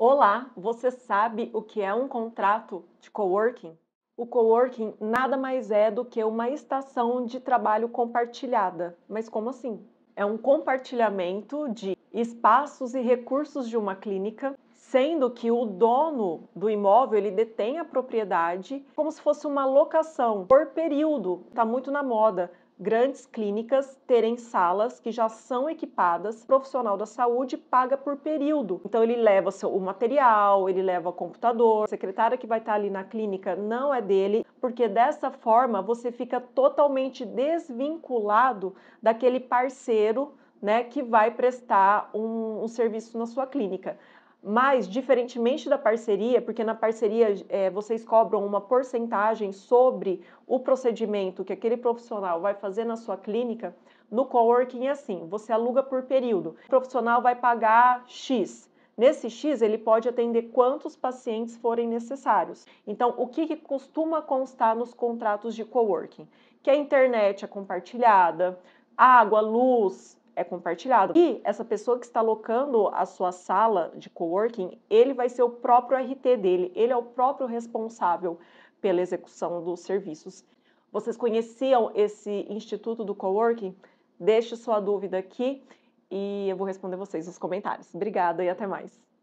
Olá, você sabe o que é um contrato de coworking? O coworking nada mais é do que uma estação de trabalho compartilhada. Mas como assim? É um compartilhamento de espaços e recursos de uma clínica, sendo que o dono do imóvel ele detém a propriedade como se fosse uma locação por período. Está muito na moda grandes clínicas terem salas que já são equipadas, profissional da saúde paga por período. Então ele leva o material, ele leva o computador, a secretária que vai estar ali na clínica não é dele, porque dessa forma você fica totalmente desvinculado daquele parceiro né, que vai prestar um, um serviço na sua clínica. Mas, diferentemente da parceria, porque na parceria é, vocês cobram uma porcentagem sobre o procedimento que aquele profissional vai fazer na sua clínica, no coworking é assim: você aluga por período. O profissional vai pagar X. Nesse X, ele pode atender quantos pacientes forem necessários. Então, o que, que costuma constar nos contratos de coworking? Que a internet é compartilhada, água, luz, é compartilhado. E essa pessoa que está locando a sua sala de coworking, ele vai ser o próprio RT dele, ele é o próprio responsável pela execução dos serviços. Vocês conheciam esse Instituto do Coworking? Deixe sua dúvida aqui e eu vou responder vocês nos comentários. Obrigada e até mais.